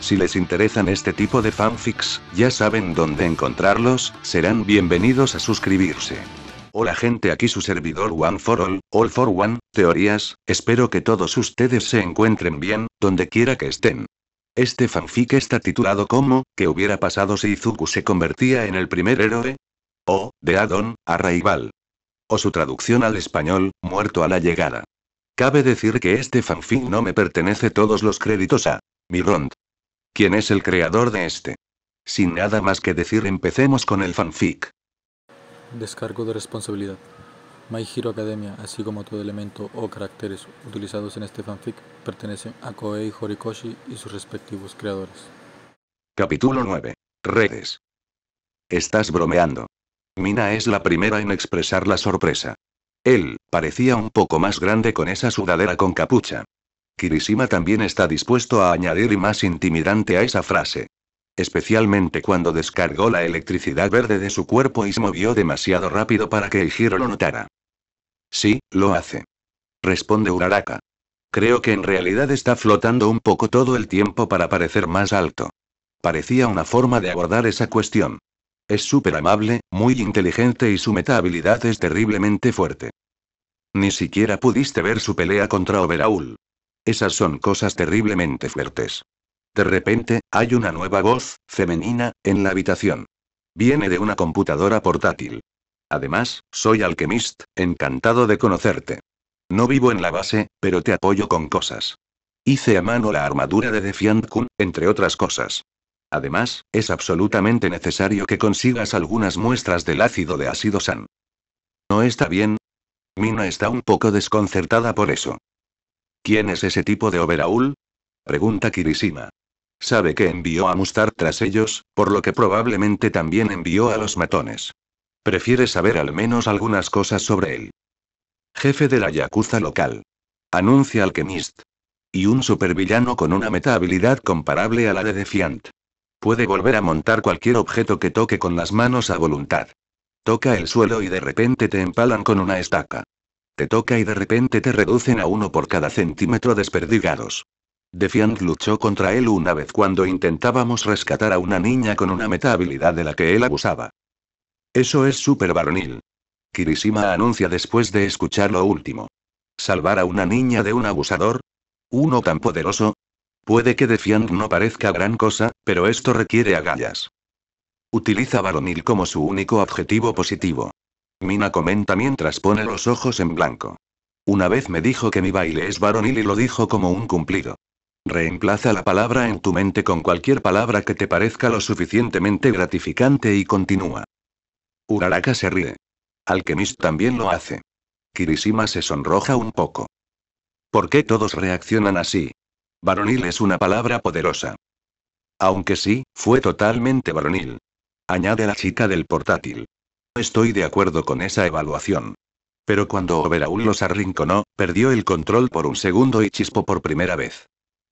Si les interesan este tipo de fanfics, ya saben dónde encontrarlos, serán bienvenidos a suscribirse. Hola gente, aquí su servidor One for All, All for One, Teorías, espero que todos ustedes se encuentren bien, donde quiera que estén. Este fanfic está titulado como, ¿qué hubiera pasado si Izuku se convertía en el primer héroe? O, de Adon, Raival. O su traducción al español, muerto a la llegada. Cabe decir que este fanfic no me pertenece todos los créditos a Mirond. ¿Quién es el creador de este? Sin nada más que decir, empecemos con el fanfic. Descargo de responsabilidad. My Hero Academia, así como todo elemento o caracteres utilizados en este fanfic, pertenecen a Koei Horikoshi y sus respectivos creadores. Capítulo 9. Redes. Estás bromeando. Mina es la primera en expresar la sorpresa. Él, parecía un poco más grande con esa sudadera con capucha. Kirishima también está dispuesto a añadir y más intimidante a esa frase. Especialmente cuando descargó la electricidad verde de su cuerpo y se movió demasiado rápido para que el giro lo notara. Sí, lo hace. Responde Uraraka. Creo que en realidad está flotando un poco todo el tiempo para parecer más alto. Parecía una forma de abordar esa cuestión. Es súper amable, muy inteligente y su meta-habilidad es terriblemente fuerte. Ni siquiera pudiste ver su pelea contra Overaul. Esas son cosas terriblemente fuertes. De repente, hay una nueva voz, femenina, en la habitación. Viene de una computadora portátil. Además, soy alquimist, encantado de conocerte. No vivo en la base, pero te apoyo con cosas. Hice a mano la armadura de Defiant Kun, entre otras cosas. Además, es absolutamente necesario que consigas algunas muestras del ácido de ácido san. ¿No está bien? Mina está un poco desconcertada por eso. ¿Quién es ese tipo de Oberaul? Pregunta Kirishima. Sabe que envió a Mustard tras ellos, por lo que probablemente también envió a los matones. Prefiere saber al menos algunas cosas sobre él. Jefe de la Yakuza local. Anuncia al chemist. Y un supervillano con una meta-habilidad comparable a la de Defiant. Puede volver a montar cualquier objeto que toque con las manos a voluntad. Toca el suelo y de repente te empalan con una estaca te toca y de repente te reducen a uno por cada centímetro desperdigados. Defiant luchó contra él una vez cuando intentábamos rescatar a una niña con una meta habilidad de la que él abusaba. Eso es súper varonil. Kirishima anuncia después de escuchar lo último. ¿Salvar a una niña de un abusador? ¿Uno tan poderoso? Puede que Defiant no parezca gran cosa, pero esto requiere agallas. Utiliza varonil como su único objetivo positivo. Mina comenta mientras pone los ojos en blanco. Una vez me dijo que mi baile es varonil y lo dijo como un cumplido. Reemplaza la palabra en tu mente con cualquier palabra que te parezca lo suficientemente gratificante y continúa. Uraraka se ríe. Alchemist también lo hace. Kirishima se sonroja un poco. ¿Por qué todos reaccionan así? Varonil es una palabra poderosa. Aunque sí, fue totalmente varonil. Añade la chica del portátil estoy de acuerdo con esa evaluación. Pero cuando Oberaul los arrinconó, perdió el control por un segundo y chispó por primera vez.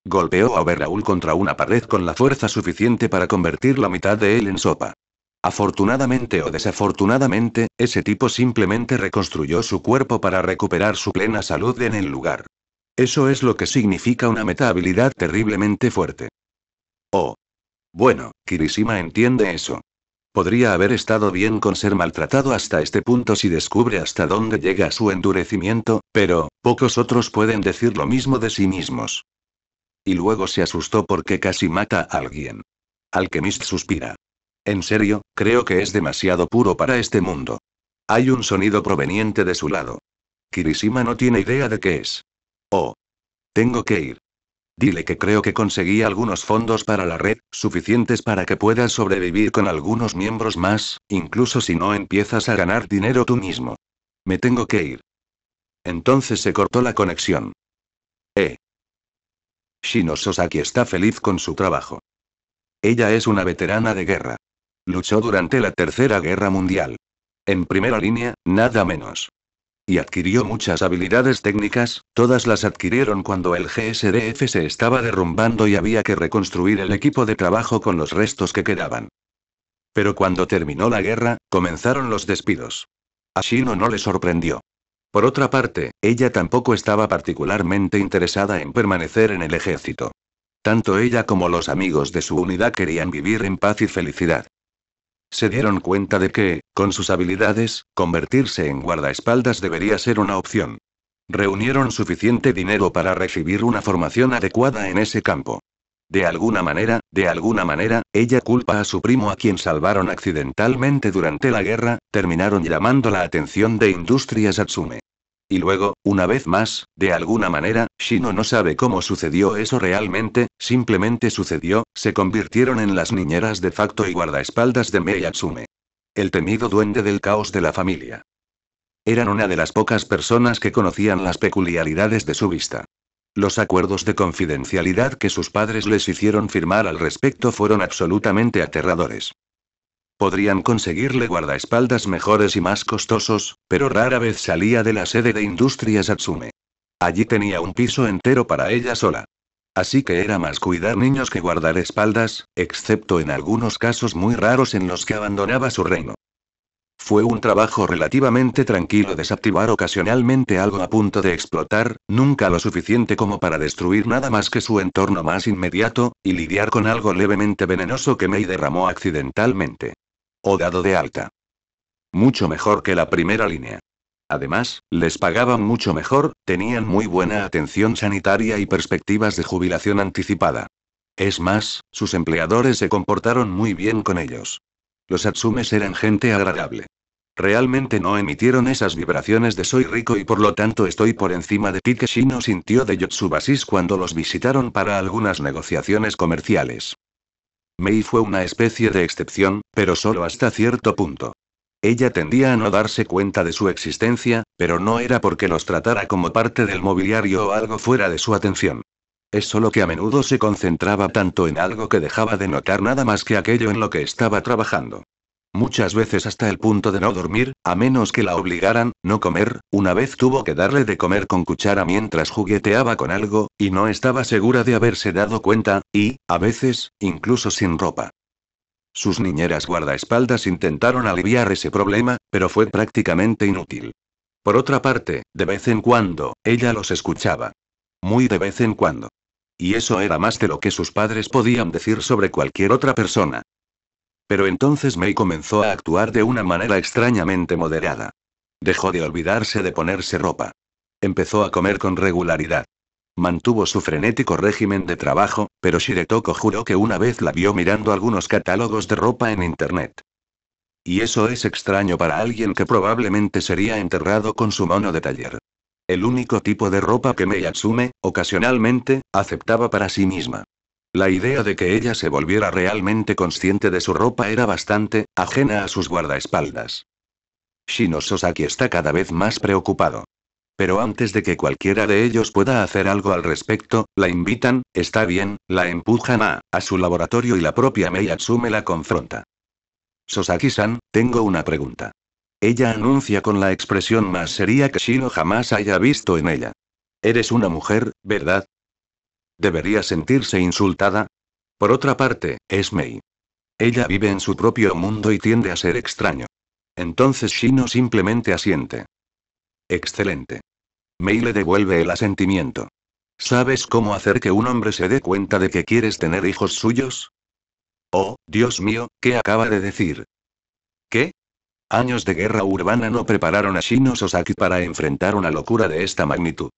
Golpeó a Oberaul contra una pared con la fuerza suficiente para convertir la mitad de él en sopa. Afortunadamente o desafortunadamente, ese tipo simplemente reconstruyó su cuerpo para recuperar su plena salud en el lugar. Eso es lo que significa una meta habilidad terriblemente fuerte. Oh. Bueno, Kirishima entiende eso. Podría haber estado bien con ser maltratado hasta este punto si descubre hasta dónde llega su endurecimiento, pero, pocos otros pueden decir lo mismo de sí mismos. Y luego se asustó porque casi mata a alguien. Alchemist suspira. En serio, creo que es demasiado puro para este mundo. Hay un sonido proveniente de su lado. Kirishima no tiene idea de qué es. Oh. Tengo que ir. Dile que creo que conseguí algunos fondos para la red, suficientes para que puedas sobrevivir con algunos miembros más, incluso si no empiezas a ganar dinero tú mismo. Me tengo que ir. Entonces se cortó la conexión. Eh. Shino Sosaki está feliz con su trabajo. Ella es una veterana de guerra. Luchó durante la Tercera Guerra Mundial. En primera línea, nada menos y adquirió muchas habilidades técnicas, todas las adquirieron cuando el GSDF se estaba derrumbando y había que reconstruir el equipo de trabajo con los restos que quedaban. Pero cuando terminó la guerra, comenzaron los despidos. A Shino no le sorprendió. Por otra parte, ella tampoco estaba particularmente interesada en permanecer en el ejército. Tanto ella como los amigos de su unidad querían vivir en paz y felicidad se dieron cuenta de que, con sus habilidades, convertirse en guardaespaldas debería ser una opción. Reunieron suficiente dinero para recibir una formación adecuada en ese campo. De alguna manera, de alguna manera, ella culpa a su primo a quien salvaron accidentalmente durante la guerra, terminaron llamando la atención de Industrias Atsume. Y luego, una vez más, de alguna manera, Shino no sabe cómo sucedió eso realmente, simplemente sucedió, se convirtieron en las niñeras de facto y guardaespaldas de Meiatsume. El temido duende del caos de la familia. Eran una de las pocas personas que conocían las peculiaridades de su vista. Los acuerdos de confidencialidad que sus padres les hicieron firmar al respecto fueron absolutamente aterradores. Podrían conseguirle guardaespaldas mejores y más costosos, pero rara vez salía de la sede de Industrias Atsume. Allí tenía un piso entero para ella sola. Así que era más cuidar niños que guardar espaldas, excepto en algunos casos muy raros en los que abandonaba su reino. Fue un trabajo relativamente tranquilo desactivar ocasionalmente algo a punto de explotar, nunca lo suficiente como para destruir nada más que su entorno más inmediato, y lidiar con algo levemente venenoso que Mei derramó accidentalmente o dado de alta. Mucho mejor que la primera línea. Además, les pagaban mucho mejor, tenían muy buena atención sanitaria y perspectivas de jubilación anticipada. Es más, sus empleadores se comportaron muy bien con ellos. Los Atsumes eran gente agradable. Realmente no emitieron esas vibraciones de soy rico y por lo tanto estoy por encima de ti que sintió de Yotsubasis cuando los visitaron para algunas negociaciones comerciales. May fue una especie de excepción, pero solo hasta cierto punto. Ella tendía a no darse cuenta de su existencia, pero no era porque los tratara como parte del mobiliario o algo fuera de su atención. Es solo que a menudo se concentraba tanto en algo que dejaba de notar nada más que aquello en lo que estaba trabajando. Muchas veces hasta el punto de no dormir, a menos que la obligaran, no comer, una vez tuvo que darle de comer con cuchara mientras jugueteaba con algo, y no estaba segura de haberse dado cuenta, y, a veces, incluso sin ropa. Sus niñeras guardaespaldas intentaron aliviar ese problema, pero fue prácticamente inútil. Por otra parte, de vez en cuando, ella los escuchaba. Muy de vez en cuando. Y eso era más de lo que sus padres podían decir sobre cualquier otra persona. Pero entonces May comenzó a actuar de una manera extrañamente moderada. Dejó de olvidarse de ponerse ropa. Empezó a comer con regularidad. Mantuvo su frenético régimen de trabajo, pero Shiretoko juró que una vez la vio mirando algunos catálogos de ropa en internet. Y eso es extraño para alguien que probablemente sería enterrado con su mono de taller. El único tipo de ropa que Mei Atsume, ocasionalmente, aceptaba para sí misma. La idea de que ella se volviera realmente consciente de su ropa era bastante ajena a sus guardaespaldas. Shino Sosaki está cada vez más preocupado. Pero antes de que cualquiera de ellos pueda hacer algo al respecto, la invitan, está bien, la empujan a, a su laboratorio y la propia Mei la confronta. Sosaki-san, tengo una pregunta. Ella anuncia con la expresión más seria que Shino jamás haya visto en ella. Eres una mujer, ¿verdad? ¿Debería sentirse insultada? Por otra parte, es Mei. Ella vive en su propio mundo y tiende a ser extraño. Entonces Shino simplemente asiente. Excelente. Mei le devuelve el asentimiento. ¿Sabes cómo hacer que un hombre se dé cuenta de que quieres tener hijos suyos? Oh, Dios mío, ¿qué acaba de decir? ¿Qué? Años de guerra urbana no prepararon a Shino Sosaki para enfrentar una locura de esta magnitud.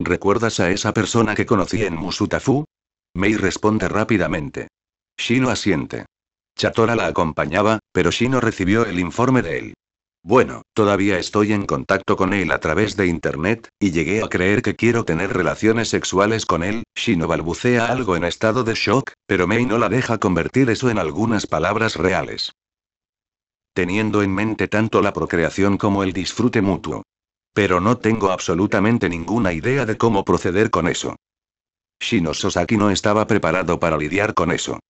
¿Recuerdas a esa persona que conocí en Musutafu? Mei responde rápidamente. Shino asiente. Chatora la acompañaba, pero Shino recibió el informe de él. Bueno, todavía estoy en contacto con él a través de Internet, y llegué a creer que quiero tener relaciones sexuales con él, Shino balbucea algo en estado de shock, pero Mei no la deja convertir eso en algunas palabras reales. Teniendo en mente tanto la procreación como el disfrute mutuo, pero no tengo absolutamente ninguna idea de cómo proceder con eso. Shino Sosaki no estaba preparado para lidiar con eso.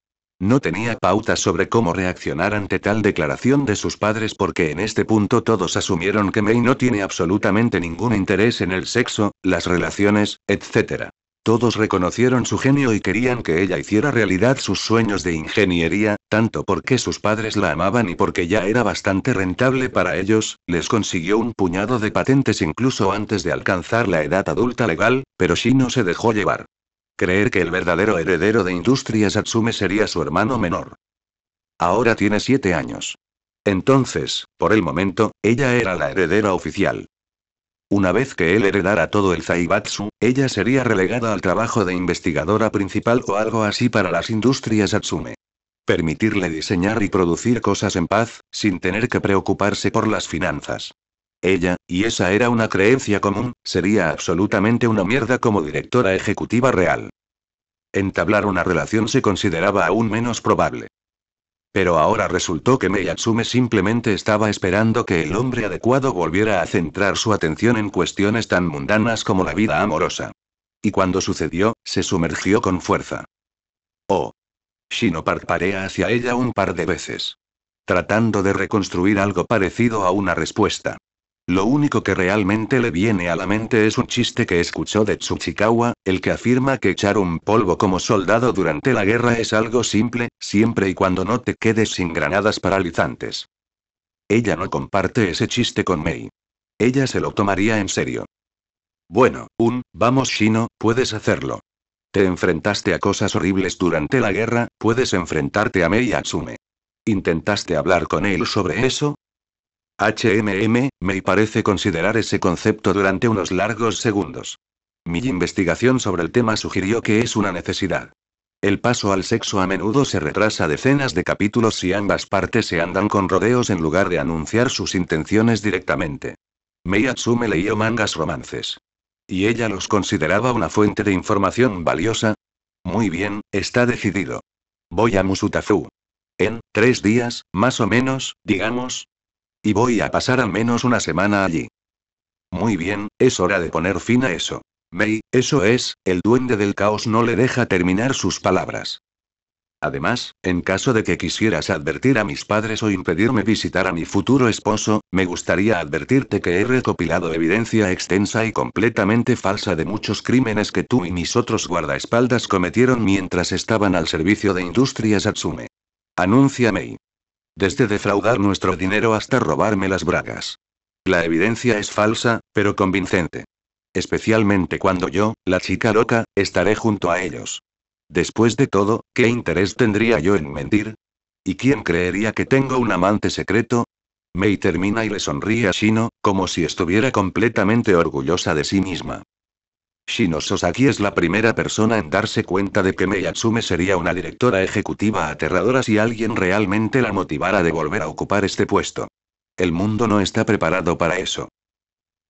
No tenía pautas sobre cómo reaccionar ante tal declaración de sus padres porque en este punto todos asumieron que Mei no tiene absolutamente ningún interés en el sexo, las relaciones, etc. Todos reconocieron su genio y querían que ella hiciera realidad sus sueños de ingeniería, tanto porque sus padres la amaban y porque ya era bastante rentable para ellos, les consiguió un puñado de patentes incluso antes de alcanzar la edad adulta legal, pero no se dejó llevar. Creer que el verdadero heredero de Industrias Atsume sería su hermano menor. Ahora tiene siete años. Entonces, por el momento, ella era la heredera oficial. Una vez que él heredara todo el Zaibatsu, ella sería relegada al trabajo de investigadora principal o algo así para las industrias Atsume. Permitirle diseñar y producir cosas en paz, sin tener que preocuparse por las finanzas. Ella, y esa era una creencia común, sería absolutamente una mierda como directora ejecutiva real. Entablar una relación se consideraba aún menos probable. Pero ahora resultó que Meyatsume simplemente estaba esperando que el hombre adecuado volviera a centrar su atención en cuestiones tan mundanas como la vida amorosa. Y cuando sucedió, se sumergió con fuerza. Oh. Shino parea hacia ella un par de veces. Tratando de reconstruir algo parecido a una respuesta. Lo único que realmente le viene a la mente es un chiste que escuchó de Tsuchikawa, el que afirma que echar un polvo como soldado durante la guerra es algo simple, siempre y cuando no te quedes sin granadas paralizantes. Ella no comparte ese chiste con Mei. Ella se lo tomaría en serio. Bueno, un, vamos Shino, puedes hacerlo. Te enfrentaste a cosas horribles durante la guerra, puedes enfrentarte a Mei Atsume. Intentaste hablar con él sobre eso, HMM, me parece considerar ese concepto durante unos largos segundos. Mi investigación sobre el tema sugirió que es una necesidad. El paso al sexo a menudo se retrasa decenas de capítulos y ambas partes se andan con rodeos en lugar de anunciar sus intenciones directamente. Meiatsume leyó mangas romances. ¿Y ella los consideraba una fuente de información valiosa? Muy bien, está decidido. Voy a Musutafu. En tres días, más o menos, digamos, y voy a pasar al menos una semana allí. Muy bien, es hora de poner fin a eso. May, eso es, el duende del caos no le deja terminar sus palabras. Además, en caso de que quisieras advertir a mis padres o impedirme visitar a mi futuro esposo, me gustaría advertirte que he recopilado evidencia extensa y completamente falsa de muchos crímenes que tú y mis otros guardaespaldas cometieron mientras estaban al servicio de Industrias Atsume. Anuncia Mei. Desde defraudar nuestro dinero hasta robarme las bragas. La evidencia es falsa, pero convincente. Especialmente cuando yo, la chica loca, estaré junto a ellos. Después de todo, ¿qué interés tendría yo en mentir? ¿Y quién creería que tengo un amante secreto? Mei termina y le sonríe a Shino, como si estuviera completamente orgullosa de sí misma. Shino Sosaki es la primera persona en darse cuenta de que Atsume sería una directora ejecutiva aterradora si alguien realmente la motivara de volver a ocupar este puesto. El mundo no está preparado para eso.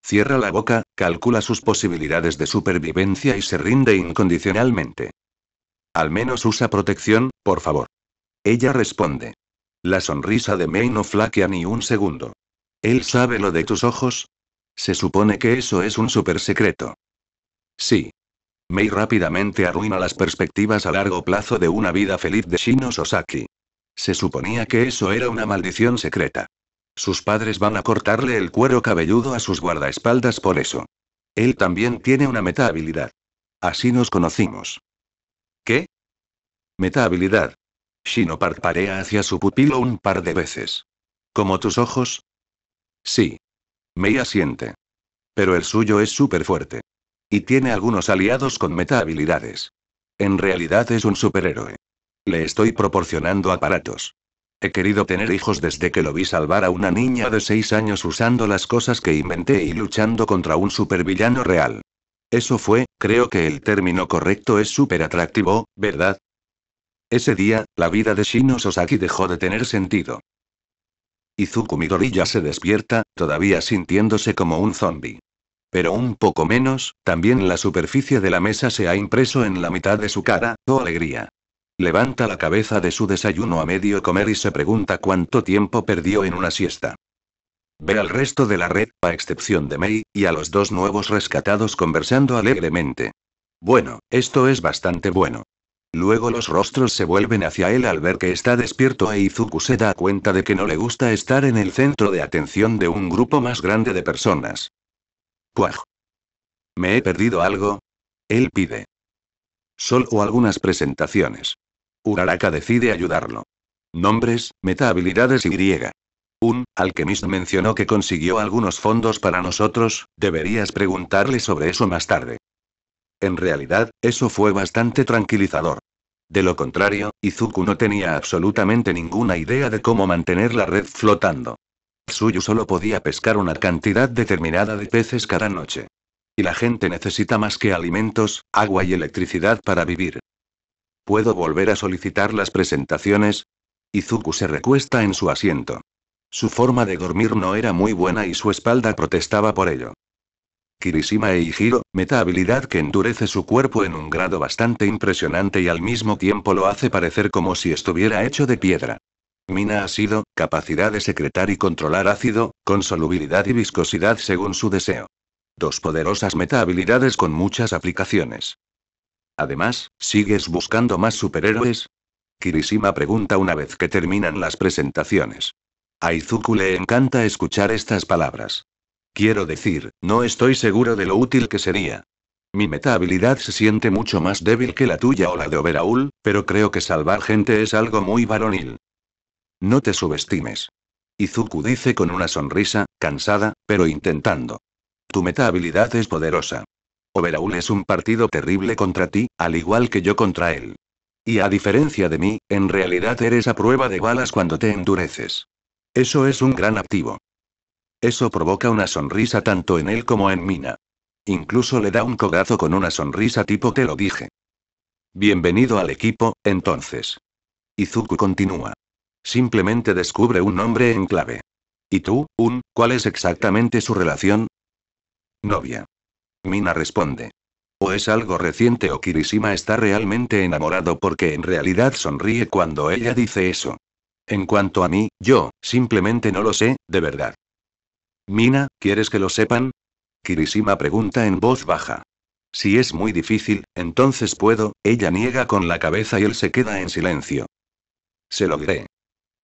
Cierra la boca, calcula sus posibilidades de supervivencia y se rinde incondicionalmente. Al menos usa protección, por favor. Ella responde. La sonrisa de Mei no flaquea ni un segundo. Él sabe lo de tus ojos. Se supone que eso es un super secreto. Sí. Mei rápidamente arruina las perspectivas a largo plazo de una vida feliz de Shino Sosaki. Se suponía que eso era una maldición secreta. Sus padres van a cortarle el cuero cabelludo a sus guardaespaldas por eso. Él también tiene una meta habilidad. Así nos conocimos. ¿Qué? Meta habilidad. Shino parparea hacia su pupilo un par de veces. ¿Como tus ojos? Sí. Mei asiente. Pero el suyo es súper fuerte. Y tiene algunos aliados con meta habilidades. En realidad es un superhéroe. Le estoy proporcionando aparatos. He querido tener hijos desde que lo vi salvar a una niña de 6 años usando las cosas que inventé y luchando contra un supervillano real. Eso fue, creo que el término correcto es súper atractivo, ¿verdad? Ese día, la vida de Shino Sosaki dejó de tener sentido. Izuku Midoriya se despierta, todavía sintiéndose como un zombie pero un poco menos, también la superficie de la mesa se ha impreso en la mitad de su cara, oh alegría. Levanta la cabeza de su desayuno a medio comer y se pregunta cuánto tiempo perdió en una siesta. Ve al resto de la red, a excepción de Mei, y a los dos nuevos rescatados conversando alegremente. Bueno, esto es bastante bueno. Luego los rostros se vuelven hacia él al ver que está despierto e Izuku se da cuenta de que no le gusta estar en el centro de atención de un grupo más grande de personas. ¿Me he perdido algo? Él pide. Sol o algunas presentaciones. Uraraka decide ayudarlo. Nombres, meta-habilidades y griega. Un, alquimista mencionó que consiguió algunos fondos para nosotros, deberías preguntarle sobre eso más tarde. En realidad, eso fue bastante tranquilizador. De lo contrario, Izuku no tenía absolutamente ninguna idea de cómo mantener la red flotando. Tsuyu solo podía pescar una cantidad determinada de peces cada noche. Y la gente necesita más que alimentos, agua y electricidad para vivir. ¿Puedo volver a solicitar las presentaciones? Izuku se recuesta en su asiento. Su forma de dormir no era muy buena y su espalda protestaba por ello. Kirishima e meta habilidad que endurece su cuerpo en un grado bastante impresionante y al mismo tiempo lo hace parecer como si estuviera hecho de piedra. Mina ha sido, capacidad de secretar y controlar ácido, con solubilidad y viscosidad según su deseo. Dos poderosas meta-habilidades con muchas aplicaciones. Además, ¿sigues buscando más superhéroes? Kirishima pregunta una vez que terminan las presentaciones. A Izuku le encanta escuchar estas palabras. Quiero decir, no estoy seguro de lo útil que sería. Mi meta habilidad se siente mucho más débil que la tuya o la de Oberaul, pero creo que salvar gente es algo muy varonil. No te subestimes. Izuku dice con una sonrisa, cansada, pero intentando. Tu meta-habilidad es poderosa. Overaul es un partido terrible contra ti, al igual que yo contra él. Y a diferencia de mí, en realidad eres a prueba de balas cuando te endureces. Eso es un gran activo. Eso provoca una sonrisa tanto en él como en Mina. Incluso le da un cogazo con una sonrisa tipo te lo dije. Bienvenido al equipo, entonces. Izuku continúa. Simplemente descubre un nombre en clave. ¿Y tú, Un, cuál es exactamente su relación? Novia. Mina responde. O es algo reciente o Kirishima está realmente enamorado porque en realidad sonríe cuando ella dice eso. En cuanto a mí, yo, simplemente no lo sé, de verdad. Mina, ¿quieres que lo sepan? Kirishima pregunta en voz baja. Si es muy difícil, entonces puedo, ella niega con la cabeza y él se queda en silencio. Se diré.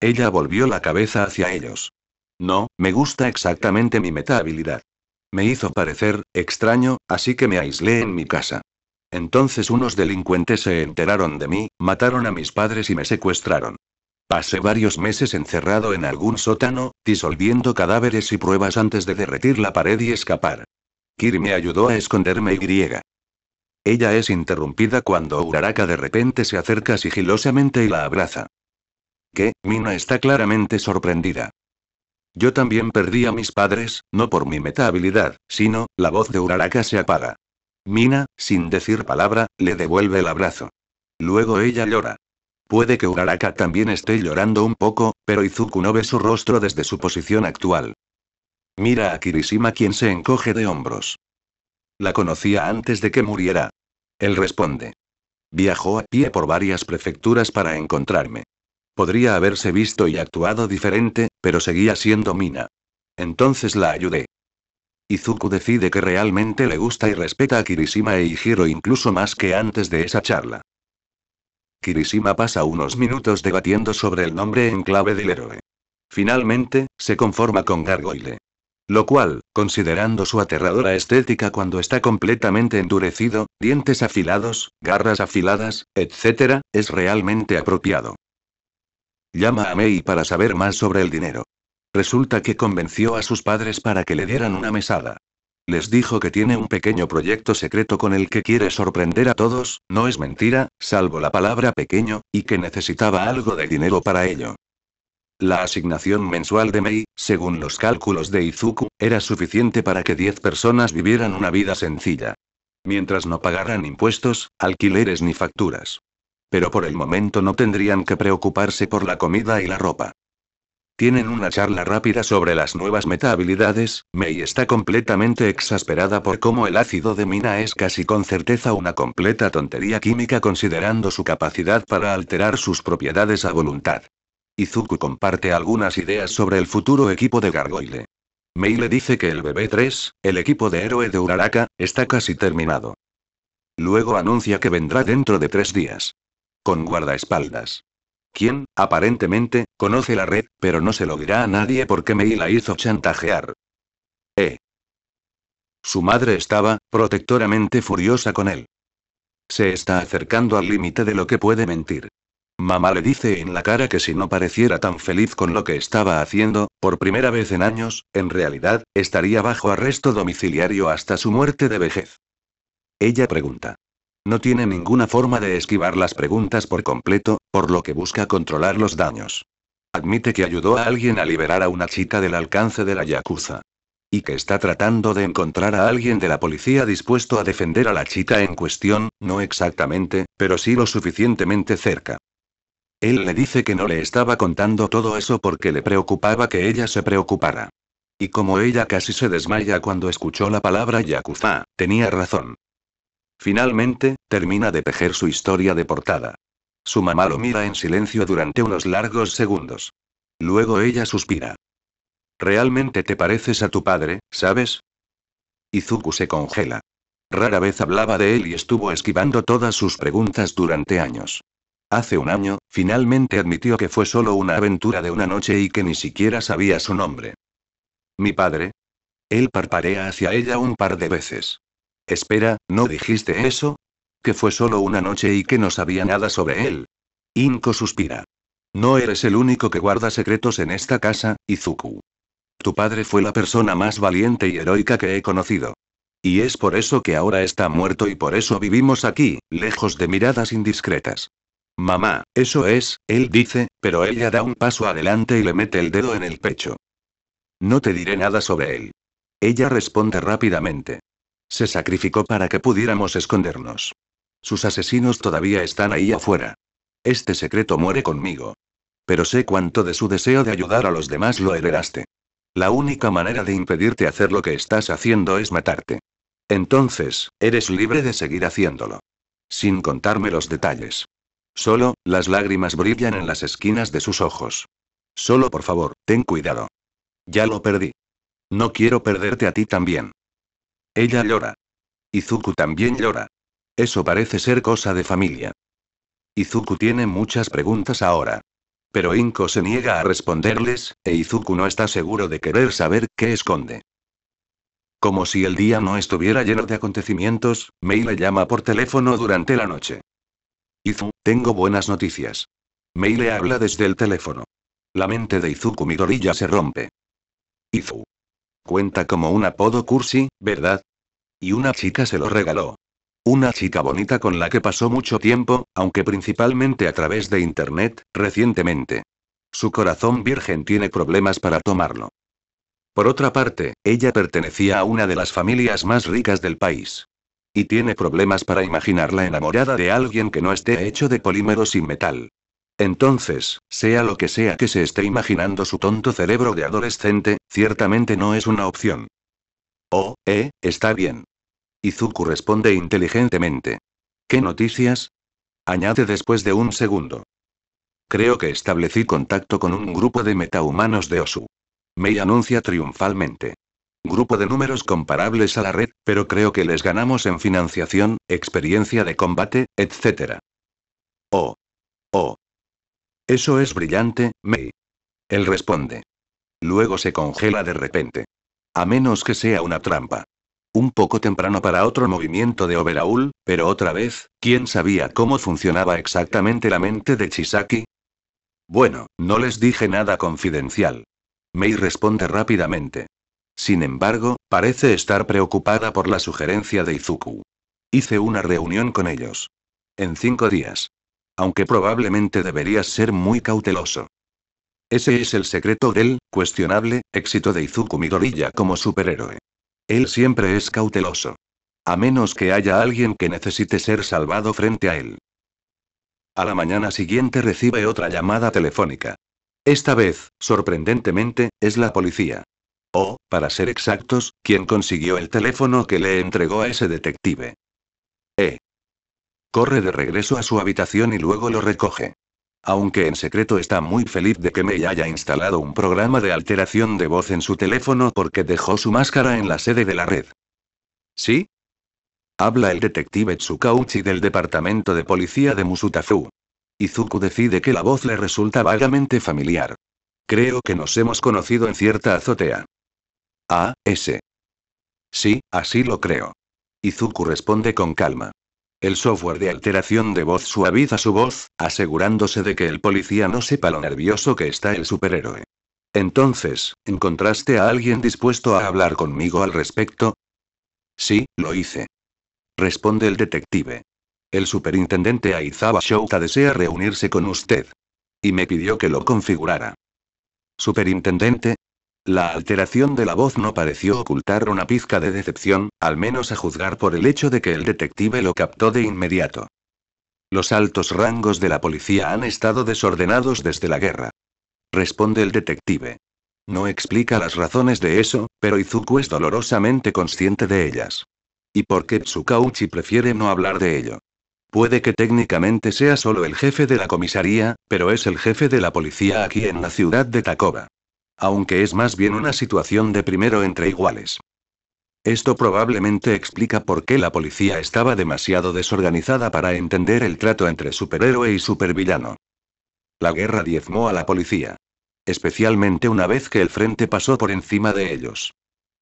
Ella volvió la cabeza hacia ellos. No, me gusta exactamente mi meta habilidad. Me hizo parecer extraño, así que me aislé en mi casa. Entonces unos delincuentes se enteraron de mí, mataron a mis padres y me secuestraron. Pasé varios meses encerrado en algún sótano, disolviendo cadáveres y pruebas antes de derretir la pared y escapar. Kir me ayudó a esconderme y griega. Ella es interrumpida cuando Uraraka de repente se acerca sigilosamente y la abraza que, Mina está claramente sorprendida. Yo también perdí a mis padres, no por mi meta habilidad, sino, la voz de Uraraka se apaga. Mina, sin decir palabra, le devuelve el abrazo. Luego ella llora. Puede que Uraraka también esté llorando un poco, pero Izuku no ve su rostro desde su posición actual. Mira a Kirishima quien se encoge de hombros. La conocía antes de que muriera. Él responde. Viajó a pie por varias prefecturas para encontrarme. Podría haberse visto y actuado diferente, pero seguía siendo Mina. Entonces la ayudé. Izuku decide que realmente le gusta y respeta a Kirishima e Ijiro incluso más que antes de esa charla. Kirishima pasa unos minutos debatiendo sobre el nombre en clave del héroe. Finalmente, se conforma con Gargoyle. Lo cual, considerando su aterradora estética cuando está completamente endurecido, dientes afilados, garras afiladas, etc., es realmente apropiado. Llama a Mei para saber más sobre el dinero. Resulta que convenció a sus padres para que le dieran una mesada. Les dijo que tiene un pequeño proyecto secreto con el que quiere sorprender a todos, no es mentira, salvo la palabra pequeño, y que necesitaba algo de dinero para ello. La asignación mensual de Mei, según los cálculos de Izuku, era suficiente para que 10 personas vivieran una vida sencilla. Mientras no pagaran impuestos, alquileres ni facturas. Pero por el momento no tendrían que preocuparse por la comida y la ropa. Tienen una charla rápida sobre las nuevas meta-habilidades. Mei está completamente exasperada por cómo el ácido de mina es casi con certeza una completa tontería química considerando su capacidad para alterar sus propiedades a voluntad. Izuku comparte algunas ideas sobre el futuro equipo de Gargoyle. Mei le dice que el BB3, el equipo de héroe de Uraraka, está casi terminado. Luego anuncia que vendrá dentro de tres días con guardaespaldas. Quien, aparentemente, conoce la red, pero no se lo dirá a nadie porque me la hizo chantajear. Eh. Su madre estaba, protectoramente furiosa con él. Se está acercando al límite de lo que puede mentir. Mamá le dice en la cara que si no pareciera tan feliz con lo que estaba haciendo, por primera vez en años, en realidad, estaría bajo arresto domiciliario hasta su muerte de vejez. Ella pregunta, no tiene ninguna forma de esquivar las preguntas por completo, por lo que busca controlar los daños. Admite que ayudó a alguien a liberar a una chica del alcance de la Yakuza. Y que está tratando de encontrar a alguien de la policía dispuesto a defender a la chica en cuestión, no exactamente, pero sí lo suficientemente cerca. Él le dice que no le estaba contando todo eso porque le preocupaba que ella se preocupara. Y como ella casi se desmaya cuando escuchó la palabra Yakuza, tenía razón. Finalmente, termina de tejer su historia de portada. Su mamá lo mira en silencio durante unos largos segundos. Luego ella suspira. ¿Realmente te pareces a tu padre, sabes? Izuku se congela. Rara vez hablaba de él y estuvo esquivando todas sus preguntas durante años. Hace un año, finalmente admitió que fue solo una aventura de una noche y que ni siquiera sabía su nombre. ¿Mi padre? Él parparea hacia ella un par de veces. Espera, ¿no dijiste eso? Que fue solo una noche y que no sabía nada sobre él. Inko suspira. No eres el único que guarda secretos en esta casa, Izuku. Tu padre fue la persona más valiente y heroica que he conocido. Y es por eso que ahora está muerto y por eso vivimos aquí, lejos de miradas indiscretas. Mamá, eso es, él dice, pero ella da un paso adelante y le mete el dedo en el pecho. No te diré nada sobre él. Ella responde rápidamente. Se sacrificó para que pudiéramos escondernos. Sus asesinos todavía están ahí afuera. Este secreto muere conmigo. Pero sé cuánto de su deseo de ayudar a los demás lo heredaste. La única manera de impedirte hacer lo que estás haciendo es matarte. Entonces, eres libre de seguir haciéndolo. Sin contarme los detalles. Solo, las lágrimas brillan en las esquinas de sus ojos. Solo por favor, ten cuidado. Ya lo perdí. No quiero perderte a ti también. Ella llora. Izuku también llora. Eso parece ser cosa de familia. Izuku tiene muchas preguntas ahora. Pero Inko se niega a responderles, e Izuku no está seguro de querer saber qué esconde. Como si el día no estuviera lleno de acontecimientos, Mei le llama por teléfono durante la noche. Izu, tengo buenas noticias. Mei le habla desde el teléfono. La mente de Izuku Midorilla se rompe. Izu, Cuenta como un apodo cursi, ¿verdad? Y una chica se lo regaló. Una chica bonita con la que pasó mucho tiempo, aunque principalmente a través de Internet, recientemente. Su corazón virgen tiene problemas para tomarlo. Por otra parte, ella pertenecía a una de las familias más ricas del país. Y tiene problemas para imaginarla enamorada de alguien que no esté hecho de polímeros y metal. Entonces, sea lo que sea que se esté imaginando su tonto cerebro de adolescente, ciertamente no es una opción. Oh, eh, está bien. Izuku responde inteligentemente. ¿Qué noticias? Añade después de un segundo. Creo que establecí contacto con un grupo de metahumanos de Osu. Mei anuncia triunfalmente. Grupo de números comparables a la red, pero creo que les ganamos en financiación, experiencia de combate, etc. Oh. Oh. Eso es brillante, Mei. Él responde. Luego se congela de repente. A menos que sea una trampa. Un poco temprano para otro movimiento de Oberaul, pero otra vez, ¿quién sabía cómo funcionaba exactamente la mente de Chisaki? Bueno, no les dije nada confidencial. Mei responde rápidamente. Sin embargo, parece estar preocupada por la sugerencia de Izuku. Hice una reunión con ellos. En cinco días aunque probablemente deberías ser muy cauteloso. Ese es el secreto del, cuestionable, éxito de Izuku Midoriya como superhéroe. Él siempre es cauteloso. A menos que haya alguien que necesite ser salvado frente a él. A la mañana siguiente recibe otra llamada telefónica. Esta vez, sorprendentemente, es la policía. O, para ser exactos, quien consiguió el teléfono que le entregó a ese detective. Eh, Corre de regreso a su habitación y luego lo recoge. Aunque en secreto está muy feliz de que Mei haya instalado un programa de alteración de voz en su teléfono porque dejó su máscara en la sede de la red. ¿Sí? Habla el detective Tsukauchi del departamento de policía de Musutafu. Izuku decide que la voz le resulta vagamente familiar. Creo que nos hemos conocido en cierta azotea. Ah, ese. Sí, así lo creo. Izuku responde con calma. El software de alteración de voz suaviza su voz, asegurándose de que el policía no sepa lo nervioso que está el superhéroe. Entonces, ¿encontraste a alguien dispuesto a hablar conmigo al respecto? Sí, lo hice. Responde el detective. El superintendente Aizawa Shouta desea reunirse con usted. Y me pidió que lo configurara. Superintendente, la alteración de la voz no pareció ocultar una pizca de decepción, al menos a juzgar por el hecho de que el detective lo captó de inmediato. Los altos rangos de la policía han estado desordenados desde la guerra. Responde el detective. No explica las razones de eso, pero Izuku es dolorosamente consciente de ellas. ¿Y por qué Tsukauchi prefiere no hablar de ello? Puede que técnicamente sea solo el jefe de la comisaría, pero es el jefe de la policía aquí en la ciudad de Takoba aunque es más bien una situación de primero entre iguales. Esto probablemente explica por qué la policía estaba demasiado desorganizada para entender el trato entre superhéroe y supervillano. La guerra diezmó a la policía. Especialmente una vez que el frente pasó por encima de ellos.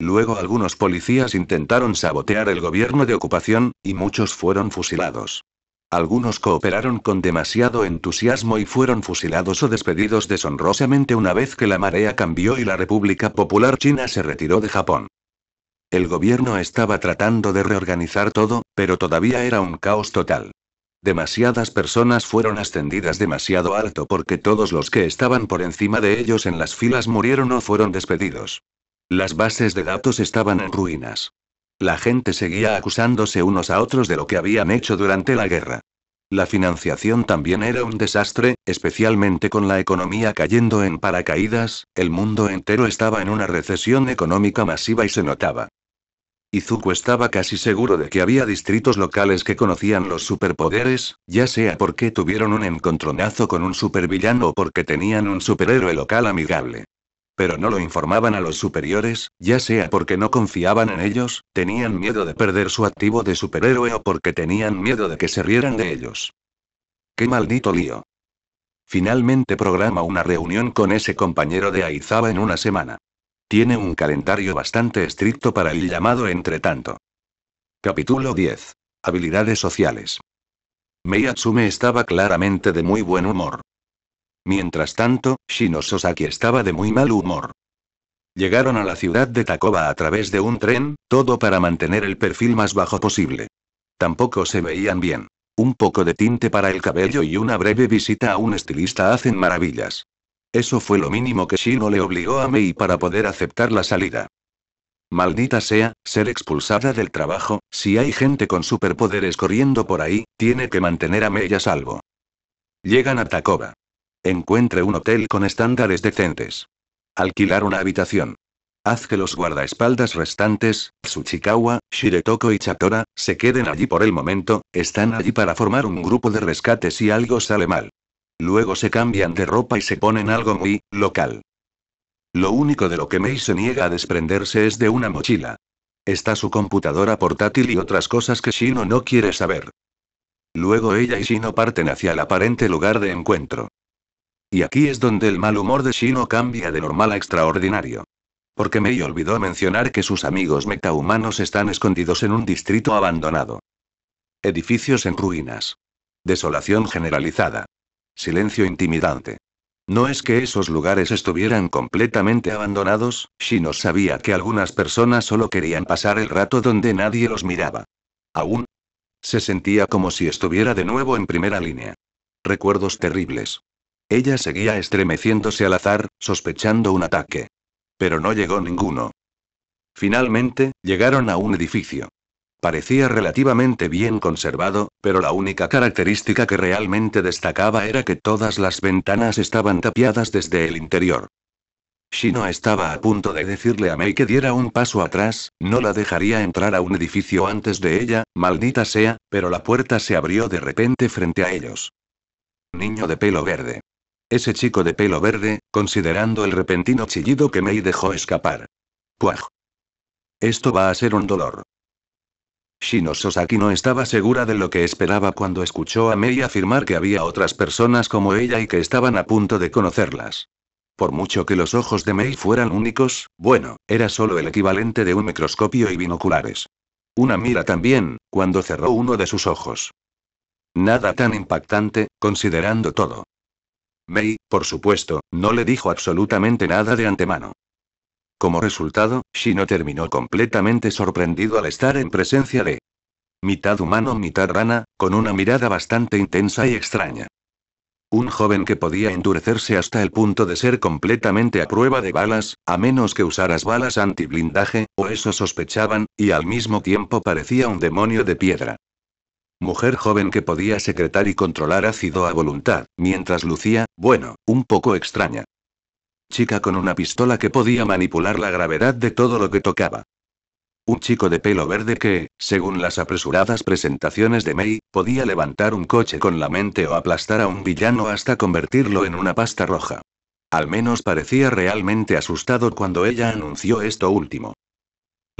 Luego algunos policías intentaron sabotear el gobierno de ocupación, y muchos fueron fusilados. Algunos cooperaron con demasiado entusiasmo y fueron fusilados o despedidos deshonrosamente una vez que la marea cambió y la República Popular China se retiró de Japón. El gobierno estaba tratando de reorganizar todo, pero todavía era un caos total. Demasiadas personas fueron ascendidas demasiado alto porque todos los que estaban por encima de ellos en las filas murieron o fueron despedidos. Las bases de datos estaban en ruinas. La gente seguía acusándose unos a otros de lo que habían hecho durante la guerra. La financiación también era un desastre, especialmente con la economía cayendo en paracaídas, el mundo entero estaba en una recesión económica masiva y se notaba. Izuku estaba casi seguro de que había distritos locales que conocían los superpoderes, ya sea porque tuvieron un encontronazo con un supervillano o porque tenían un superhéroe local amigable pero no lo informaban a los superiores, ya sea porque no confiaban en ellos, tenían miedo de perder su activo de superhéroe o porque tenían miedo de que se rieran de ellos. ¡Qué maldito lío! Finalmente programa una reunión con ese compañero de Aizaba en una semana. Tiene un calendario bastante estricto para el llamado entre tanto. Capítulo 10. Habilidades sociales. Meiatsume estaba claramente de muy buen humor. Mientras tanto, Shino Sosaki estaba de muy mal humor. Llegaron a la ciudad de Takoba a través de un tren, todo para mantener el perfil más bajo posible. Tampoco se veían bien. Un poco de tinte para el cabello y una breve visita a un estilista hacen maravillas. Eso fue lo mínimo que Shino le obligó a Mei para poder aceptar la salida. Maldita sea, ser expulsada del trabajo, si hay gente con superpoderes corriendo por ahí, tiene que mantener a Mei a salvo. Llegan a Takoba. Encuentre un hotel con estándares decentes. Alquilar una habitación. Haz que los guardaespaldas restantes, Tsuchikawa, Shiretoko y Chatora, se queden allí por el momento, están allí para formar un grupo de rescate si algo sale mal. Luego se cambian de ropa y se ponen algo muy local. Lo único de lo que Mei se niega a desprenderse es de una mochila. Está su computadora portátil y otras cosas que Shino no quiere saber. Luego ella y Shino parten hacia el aparente lugar de encuentro. Y aquí es donde el mal humor de Shino cambia de normal a extraordinario. Porque Mei olvidó mencionar que sus amigos metahumanos están escondidos en un distrito abandonado. Edificios en ruinas. Desolación generalizada. Silencio intimidante. No es que esos lugares estuvieran completamente abandonados, Shino sabía que algunas personas solo querían pasar el rato donde nadie los miraba. Aún. Se sentía como si estuviera de nuevo en primera línea. Recuerdos terribles. Ella seguía estremeciéndose al azar, sospechando un ataque. Pero no llegó ninguno. Finalmente, llegaron a un edificio. Parecía relativamente bien conservado, pero la única característica que realmente destacaba era que todas las ventanas estaban tapiadas desde el interior. Shino estaba a punto de decirle a Mei que diera un paso atrás, no la dejaría entrar a un edificio antes de ella, maldita sea, pero la puerta se abrió de repente frente a ellos. Niño de pelo verde. Ese chico de pelo verde, considerando el repentino chillido que Mei dejó escapar. Puaj. Esto va a ser un dolor. Shino Sosaki no estaba segura de lo que esperaba cuando escuchó a Mei afirmar que había otras personas como ella y que estaban a punto de conocerlas. Por mucho que los ojos de Mei fueran únicos, bueno, era solo el equivalente de un microscopio y binoculares. Una mira también, cuando cerró uno de sus ojos. Nada tan impactante, considerando todo. Mei, por supuesto, no le dijo absolutamente nada de antemano. Como resultado, Shino terminó completamente sorprendido al estar en presencia de mitad humano, mitad rana, con una mirada bastante intensa y extraña. Un joven que podía endurecerse hasta el punto de ser completamente a prueba de balas, a menos que usaras balas antiblindaje, o eso sospechaban, y al mismo tiempo parecía un demonio de piedra mujer joven que podía secretar y controlar ácido a voluntad, mientras lucía, bueno, un poco extraña. Chica con una pistola que podía manipular la gravedad de todo lo que tocaba. Un chico de pelo verde que, según las apresuradas presentaciones de May, podía levantar un coche con la mente o aplastar a un villano hasta convertirlo en una pasta roja. Al menos parecía realmente asustado cuando ella anunció esto último.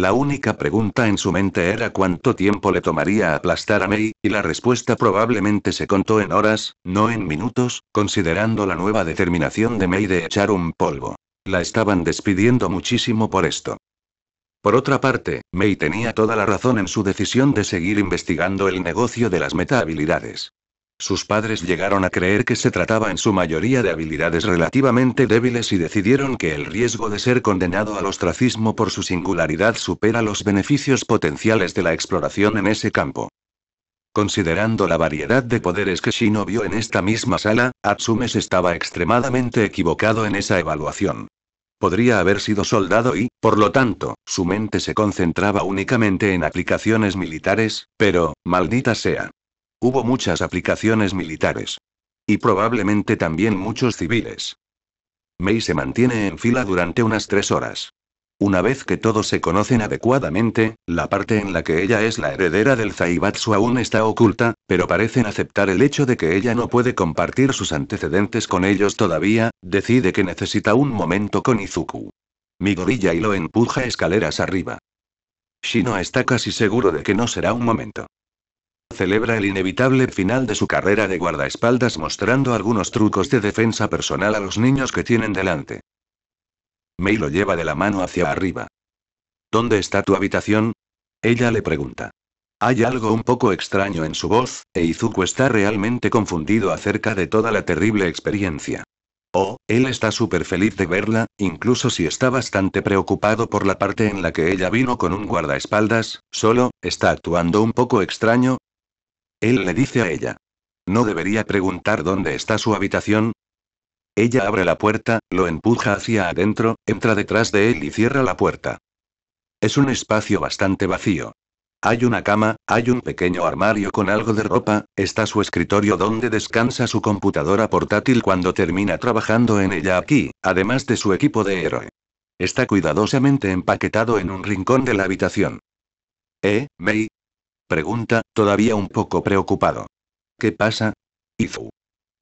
La única pregunta en su mente era cuánto tiempo le tomaría aplastar a May, y la respuesta probablemente se contó en horas, no en minutos, considerando la nueva determinación de May de echar un polvo. La estaban despidiendo muchísimo por esto. Por otra parte, May tenía toda la razón en su decisión de seguir investigando el negocio de las meta habilidades. Sus padres llegaron a creer que se trataba en su mayoría de habilidades relativamente débiles y decidieron que el riesgo de ser condenado al ostracismo por su singularidad supera los beneficios potenciales de la exploración en ese campo. Considerando la variedad de poderes que Shino vio en esta misma sala, Atsumes estaba extremadamente equivocado en esa evaluación. Podría haber sido soldado y, por lo tanto, su mente se concentraba únicamente en aplicaciones militares, pero, maldita sea, Hubo muchas aplicaciones militares. Y probablemente también muchos civiles. Mei se mantiene en fila durante unas tres horas. Una vez que todos se conocen adecuadamente, la parte en la que ella es la heredera del Zaibatsu aún está oculta, pero parecen aceptar el hecho de que ella no puede compartir sus antecedentes con ellos todavía, decide que necesita un momento con Izuku. Migorilla y lo empuja escaleras arriba. Shino está casi seguro de que no será un momento celebra el inevitable final de su carrera de guardaespaldas mostrando algunos trucos de defensa personal a los niños que tienen delante. Mei lo lleva de la mano hacia arriba. ¿Dónde está tu habitación? Ella le pregunta. Hay algo un poco extraño en su voz, e Izuku está realmente confundido acerca de toda la terrible experiencia. Oh, él está súper feliz de verla, incluso si está bastante preocupado por la parte en la que ella vino con un guardaespaldas, solo, está actuando un poco extraño, él le dice a ella. ¿No debería preguntar dónde está su habitación? Ella abre la puerta, lo empuja hacia adentro, entra detrás de él y cierra la puerta. Es un espacio bastante vacío. Hay una cama, hay un pequeño armario con algo de ropa, está su escritorio donde descansa su computadora portátil cuando termina trabajando en ella aquí, además de su equipo de héroe. Está cuidadosamente empaquetado en un rincón de la habitación. Eh, May, Pregunta, todavía un poco preocupado. ¿Qué pasa? Izu.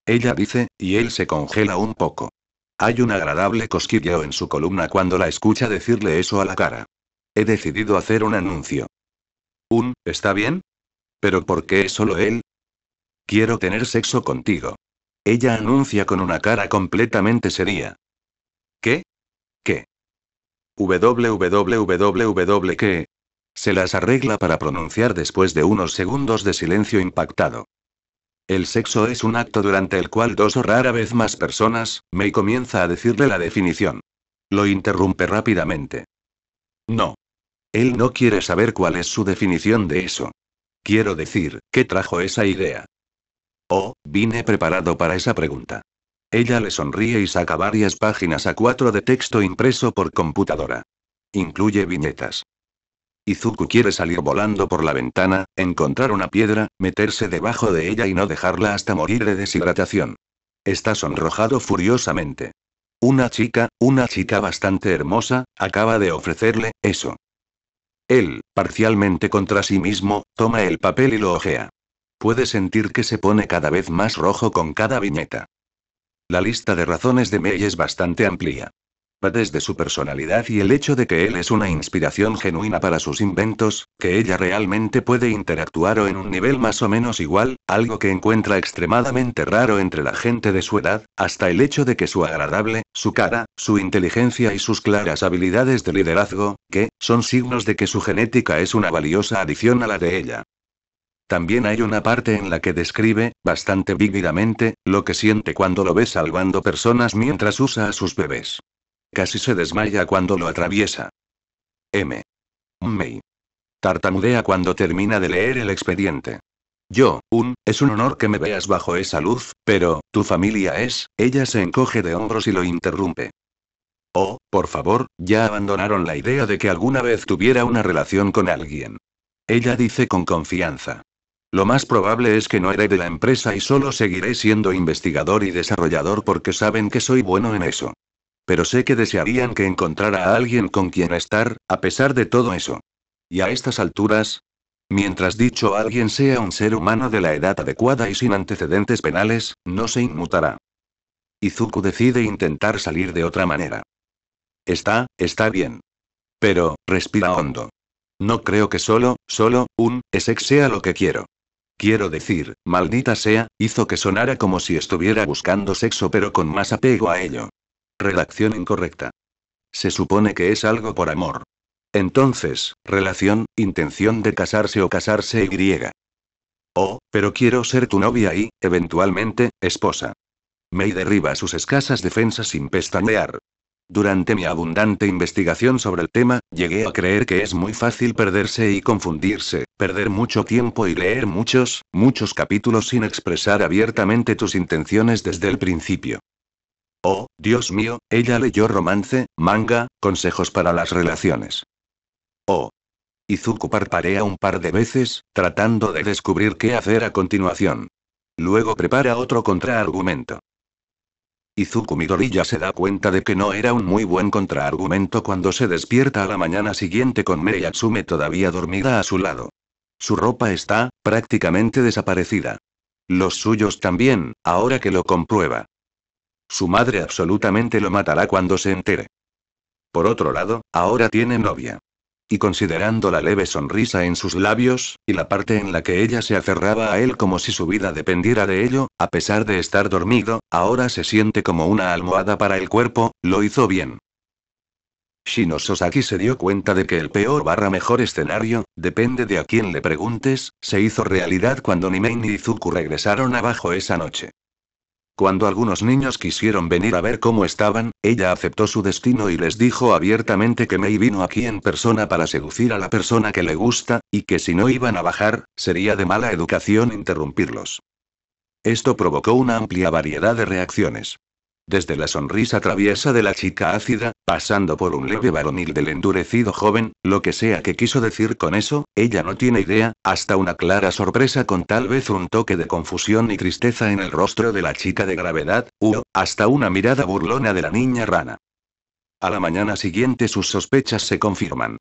Ella dice, y él se congela un poco. Hay un agradable cosquilleo en su columna cuando la escucha decirle eso a la cara. He decidido hacer un anuncio. ¿Un, está bien? ¿Pero por qué solo él? Quiero tener sexo contigo. Ella anuncia con una cara completamente seria. ¿Qué? ¿Qué? www se las arregla para pronunciar después de unos segundos de silencio impactado. El sexo es un acto durante el cual dos o rara vez más personas, Me comienza a decirle la definición. Lo interrumpe rápidamente. No. Él no quiere saber cuál es su definición de eso. Quiero decir, ¿qué trajo esa idea? Oh, vine preparado para esa pregunta. Ella le sonríe y saca varias páginas a cuatro de texto impreso por computadora. Incluye viñetas. Izuku quiere salir volando por la ventana, encontrar una piedra, meterse debajo de ella y no dejarla hasta morir de deshidratación. Está sonrojado furiosamente. Una chica, una chica bastante hermosa, acaba de ofrecerle eso. Él, parcialmente contra sí mismo, toma el papel y lo ojea. Puede sentir que se pone cada vez más rojo con cada viñeta. La lista de razones de Mei es bastante amplia desde su personalidad y el hecho de que él es una inspiración genuina para sus inventos, que ella realmente puede interactuar o en un nivel más o menos igual, algo que encuentra extremadamente raro entre la gente de su edad, hasta el hecho de que su agradable, su cara, su inteligencia y sus claras habilidades de liderazgo, que, son signos de que su genética es una valiosa adición a la de ella. También hay una parte en la que describe, bastante vívidamente, lo que siente cuando lo ve salvando personas mientras usa a sus bebés. Casi se desmaya cuando lo atraviesa. M. May. Tartamudea cuando termina de leer el expediente. Yo, un, es un honor que me veas bajo esa luz, pero, tu familia es, ella se encoge de hombros y lo interrumpe. Oh, por favor, ya abandonaron la idea de que alguna vez tuviera una relación con alguien. Ella dice con confianza. Lo más probable es que no de la empresa y solo seguiré siendo investigador y desarrollador porque saben que soy bueno en eso pero sé que desearían que encontrara a alguien con quien estar, a pesar de todo eso. Y a estas alturas, mientras dicho alguien sea un ser humano de la edad adecuada y sin antecedentes penales, no se inmutará. Izuku decide intentar salir de otra manera. Está, está bien. Pero, respira hondo. No creo que solo, solo, un, esex sea lo que quiero. Quiero decir, maldita sea, hizo que sonara como si estuviera buscando sexo pero con más apego a ello. Redacción incorrecta. Se supone que es algo por amor. Entonces, relación, intención de casarse o casarse y griega. Oh, pero quiero ser tu novia y, eventualmente, esposa. May derriba sus escasas defensas sin pestañear. Durante mi abundante investigación sobre el tema, llegué a creer que es muy fácil perderse y confundirse, perder mucho tiempo y leer muchos, muchos capítulos sin expresar abiertamente tus intenciones desde el principio. Oh, Dios mío, ella leyó romance, manga, consejos para las relaciones. Oh. Izuku parparea un par de veces, tratando de descubrir qué hacer a continuación. Luego prepara otro contraargumento. Izuku Midoriya se da cuenta de que no era un muy buen contraargumento cuando se despierta a la mañana siguiente con Mei todavía dormida a su lado. Su ropa está, prácticamente desaparecida. Los suyos también, ahora que lo comprueba. Su madre absolutamente lo matará cuando se entere. Por otro lado, ahora tiene novia. Y considerando la leve sonrisa en sus labios, y la parte en la que ella se aferraba a él como si su vida dependiera de ello, a pesar de estar dormido, ahora se siente como una almohada para el cuerpo, lo hizo bien. Shino Sosaki se dio cuenta de que el peor barra mejor escenario, depende de a quién le preguntes, se hizo realidad cuando Nimei ni Izuku regresaron abajo esa noche. Cuando algunos niños quisieron venir a ver cómo estaban, ella aceptó su destino y les dijo abiertamente que May vino aquí en persona para seducir a la persona que le gusta, y que si no iban a bajar, sería de mala educación interrumpirlos. Esto provocó una amplia variedad de reacciones. Desde la sonrisa traviesa de la chica ácida, pasando por un leve varonil del endurecido joven, lo que sea que quiso decir con eso, ella no tiene idea, hasta una clara sorpresa con tal vez un toque de confusión y tristeza en el rostro de la chica de gravedad, hasta una mirada burlona de la niña rana. A la mañana siguiente sus sospechas se confirman.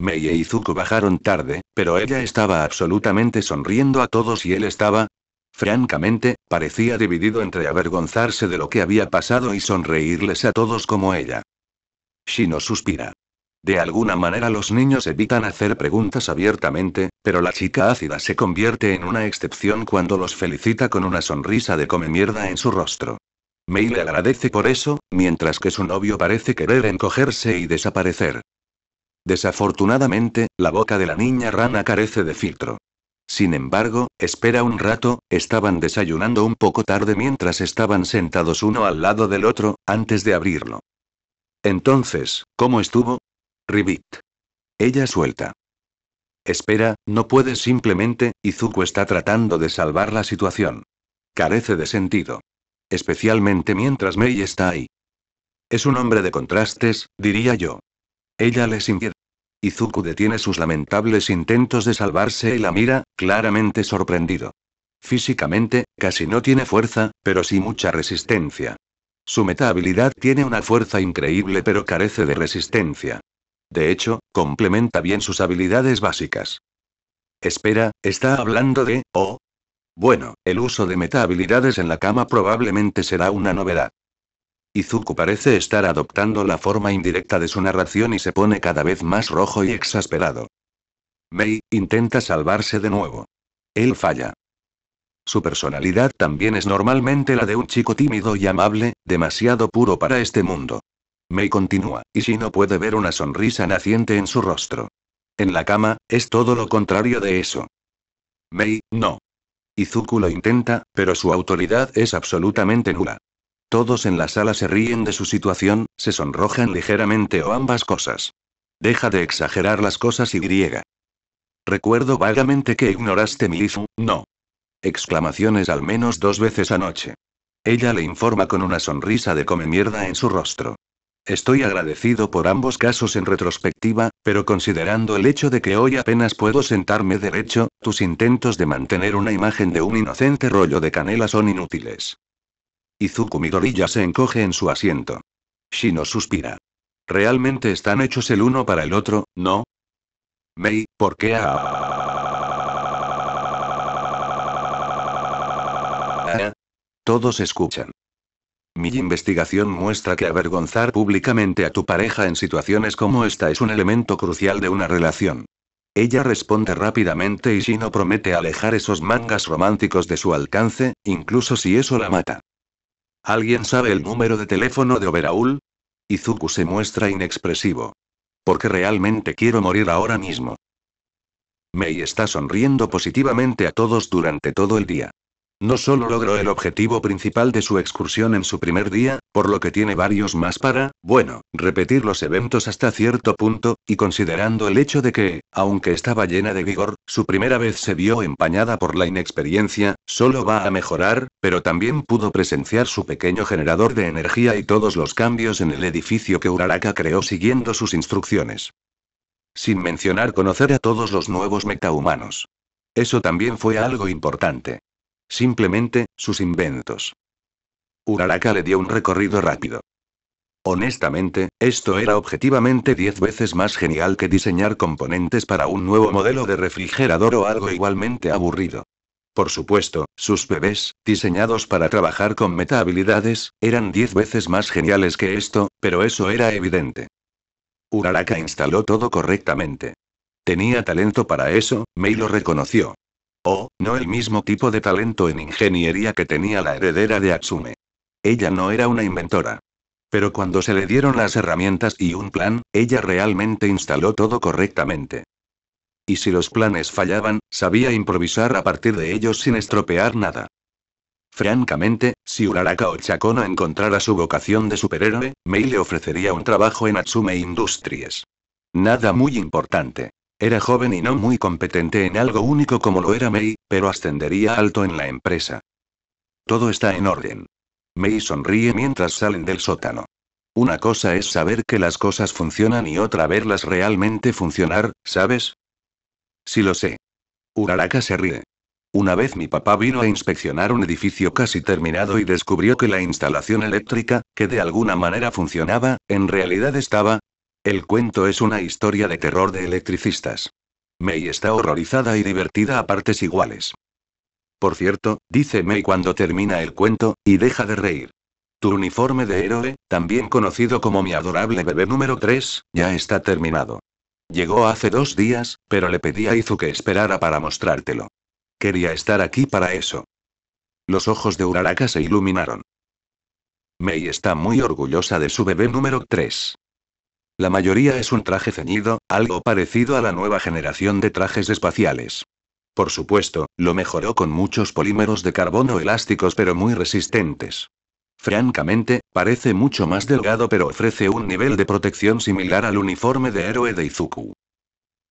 Mei e Izuku bajaron tarde, pero ella estaba absolutamente sonriendo a todos y él estaba, Francamente, parecía dividido entre avergonzarse de lo que había pasado y sonreírles a todos como ella. Shino suspira. De alguna manera los niños evitan hacer preguntas abiertamente, pero la chica ácida se convierte en una excepción cuando los felicita con una sonrisa de come mierda en su rostro. Mei le agradece por eso, mientras que su novio parece querer encogerse y desaparecer. Desafortunadamente, la boca de la niña rana carece de filtro. Sin embargo, espera un rato, estaban desayunando un poco tarde mientras estaban sentados uno al lado del otro, antes de abrirlo. Entonces, ¿cómo estuvo? Ribit. Ella suelta. Espera, no puedes simplemente, Izuku está tratando de salvar la situación. Carece de sentido. Especialmente mientras Mei está ahí. Es un hombre de contrastes, diría yo. Ella les sintió. Izuku detiene sus lamentables intentos de salvarse y la mira, claramente sorprendido. Físicamente, casi no tiene fuerza, pero sí mucha resistencia. Su meta habilidad tiene una fuerza increíble pero carece de resistencia. De hecho, complementa bien sus habilidades básicas. Espera, ¿está hablando de, oh? Bueno, el uso de meta habilidades en la cama probablemente será una novedad. Izuku parece estar adoptando la forma indirecta de su narración y se pone cada vez más rojo y exasperado. Mei, intenta salvarse de nuevo. Él falla. Su personalidad también es normalmente la de un chico tímido y amable, demasiado puro para este mundo. Mei continúa, y si no puede ver una sonrisa naciente en su rostro. En la cama, es todo lo contrario de eso. Mei, no. Izuku lo intenta, pero su autoridad es absolutamente nula. Todos en la sala se ríen de su situación, se sonrojan ligeramente o ambas cosas. Deja de exagerar las cosas y griega. Recuerdo vagamente que ignoraste mi hizo, no. Exclamaciones al menos dos veces anoche. Ella le informa con una sonrisa de come mierda en su rostro. Estoy agradecido por ambos casos en retrospectiva, pero considerando el hecho de que hoy apenas puedo sentarme derecho, tus intentos de mantener una imagen de un inocente rollo de canela son inútiles. Izuku Midoriya se encoge en su asiento. Shino suspira. ¿Realmente están hechos el uno para el otro, no? Mei, ¿por qué Todos escuchan. Mi investigación muestra que avergonzar públicamente a tu pareja en situaciones como esta es un elemento crucial de una relación. Ella responde rápidamente y Shino promete alejar esos mangas románticos de su alcance, incluso si eso la mata. ¿Alguien sabe el número de teléfono de Oberaul? Izuku se muestra inexpresivo. Porque realmente quiero morir ahora mismo. Mei está sonriendo positivamente a todos durante todo el día. No solo logró el objetivo principal de su excursión en su primer día, por lo que tiene varios más para, bueno, repetir los eventos hasta cierto punto, y considerando el hecho de que, aunque estaba llena de vigor, su primera vez se vio empañada por la inexperiencia, solo va a mejorar, pero también pudo presenciar su pequeño generador de energía y todos los cambios en el edificio que Uraraka creó siguiendo sus instrucciones. Sin mencionar conocer a todos los nuevos metahumanos. Eso también fue algo importante. Simplemente, sus inventos. Uraraka le dio un recorrido rápido. Honestamente, esto era objetivamente 10 veces más genial que diseñar componentes para un nuevo modelo de refrigerador o algo igualmente aburrido. Por supuesto, sus bebés, diseñados para trabajar con meta-habilidades, eran diez veces más geniales que esto, pero eso era evidente. Uraraka instaló todo correctamente. Tenía talento para eso, May lo reconoció no el mismo tipo de talento en ingeniería que tenía la heredera de Atsume. Ella no era una inventora. Pero cuando se le dieron las herramientas y un plan, ella realmente instaló todo correctamente. Y si los planes fallaban, sabía improvisar a partir de ellos sin estropear nada. Francamente, si Uraraka Ochakono encontrara su vocación de superhéroe, Mei le ofrecería un trabajo en Atsume Industries. Nada muy importante. Era joven y no muy competente en algo único como lo era May, pero ascendería alto en la empresa. Todo está en orden. May sonríe mientras salen del sótano. Una cosa es saber que las cosas funcionan y otra verlas realmente funcionar, ¿sabes? Sí lo sé. Uraraka se ríe. Una vez mi papá vino a inspeccionar un edificio casi terminado y descubrió que la instalación eléctrica, que de alguna manera funcionaba, en realidad estaba, el cuento es una historia de terror de electricistas. Mei está horrorizada y divertida a partes iguales. Por cierto, dice May cuando termina el cuento, y deja de reír. Tu uniforme de héroe, también conocido como mi adorable bebé número 3, ya está terminado. Llegó hace dos días, pero le pedí a Izu que esperara para mostrártelo. Quería estar aquí para eso. Los ojos de Uraraka se iluminaron. Mei está muy orgullosa de su bebé número 3. La mayoría es un traje ceñido, algo parecido a la nueva generación de trajes espaciales. Por supuesto, lo mejoró con muchos polímeros de carbono elásticos pero muy resistentes. Francamente, parece mucho más delgado pero ofrece un nivel de protección similar al uniforme de héroe de Izuku.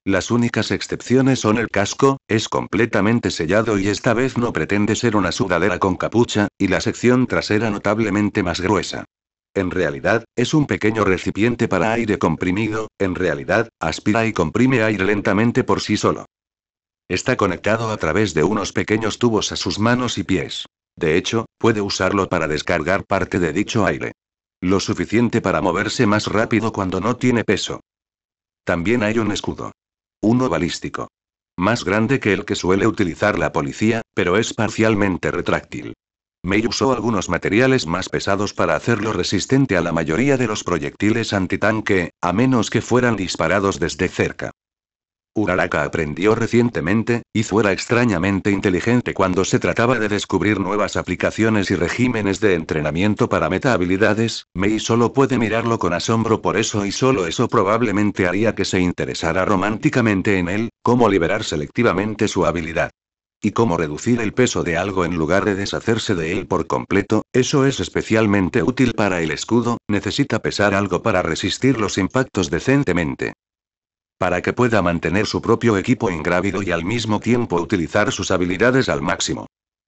Las únicas excepciones son el casco, es completamente sellado y esta vez no pretende ser una sudadera con capucha, y la sección trasera notablemente más gruesa en realidad, es un pequeño recipiente para aire comprimido, en realidad, aspira y comprime aire lentamente por sí solo. Está conectado a través de unos pequeños tubos a sus manos y pies. De hecho, puede usarlo para descargar parte de dicho aire. Lo suficiente para moverse más rápido cuando no tiene peso. También hay un escudo. Uno balístico. Más grande que el que suele utilizar la policía, pero es parcialmente retráctil. Mei usó algunos materiales más pesados para hacerlo resistente a la mayoría de los proyectiles antitanque, a menos que fueran disparados desde cerca. Uraraka aprendió recientemente, y fuera extrañamente inteligente cuando se trataba de descubrir nuevas aplicaciones y regímenes de entrenamiento para meta-habilidades, Mei solo puede mirarlo con asombro por eso y solo eso probablemente haría que se interesara románticamente en él, cómo liberar selectivamente su habilidad. Y cómo reducir el peso de algo en lugar de deshacerse de él por completo, eso es especialmente útil para el escudo, necesita pesar algo para resistir los impactos decentemente. Para que pueda mantener su propio equipo ingrávido y al mismo tiempo utilizar sus habilidades al máximo.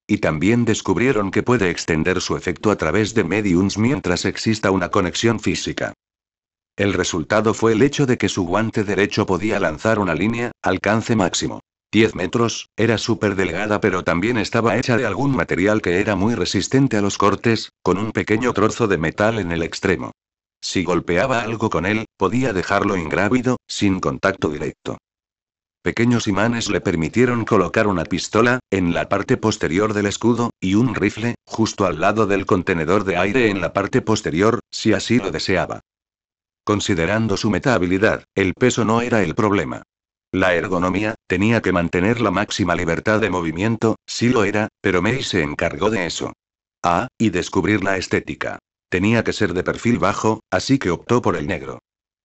Y también descubrieron que puede extender su efecto a través de mediums mientras exista una conexión física. El resultado fue el hecho de que su guante derecho podía lanzar una línea, alcance máximo 10 metros, era súper delgada pero también estaba hecha de algún material que era muy resistente a los cortes, con un pequeño trozo de metal en el extremo. Si golpeaba algo con él, podía dejarlo ingrávido, sin contacto directo. Pequeños imanes le permitieron colocar una pistola, en la parte posterior del escudo, y un rifle, justo al lado del contenedor de aire en la parte posterior, si así lo deseaba. Considerando su meta habilidad, el peso no era el problema. La ergonomía, tenía que mantener la máxima libertad de movimiento, sí lo era, pero May se encargó de eso. Ah, y descubrir la estética. Tenía que ser de perfil bajo, así que optó por el negro.